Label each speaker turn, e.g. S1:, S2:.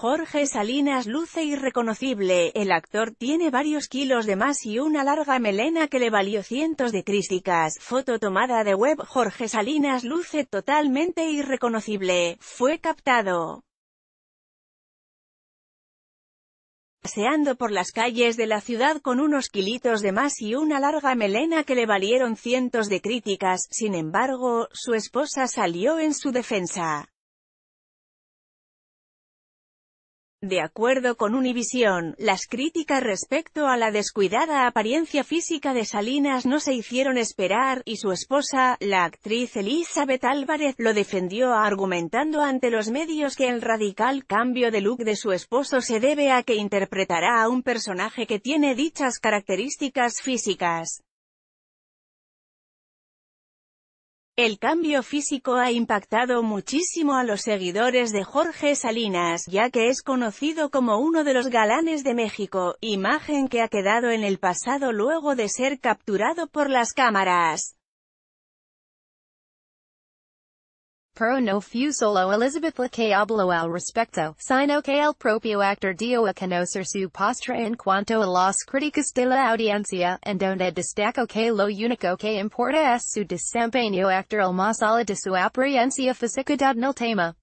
S1: Jorge Salinas luce irreconocible, el actor tiene varios kilos de más y una larga melena que le valió cientos de críticas. Foto tomada de web Jorge Salinas luce totalmente irreconocible, fue captado. paseando por las calles de la ciudad con unos kilitos de más y una larga melena que le valieron cientos de críticas, sin embargo, su esposa salió en su defensa. De acuerdo con Univision, las críticas respecto a la descuidada apariencia física de Salinas no se hicieron esperar, y su esposa, la actriz Elizabeth Álvarez, lo defendió argumentando ante los medios que el radical cambio de look de su esposo se debe a que interpretará a un personaje que tiene dichas características físicas. El cambio físico ha impactado muchísimo a los seguidores de Jorge Salinas, ya que es conocido como uno de los galanes de México, imagen que ha quedado en el pasado luego de ser capturado por las cámaras. pro no fusolo Elizabeth
S2: que hablo al respecto, sino que el propio actor dio a conocer su postura en cuanto a las críticas de la audiencia, en donde destaco que lo único que importa es su desempeño al más allá de su apariencia física en el tema.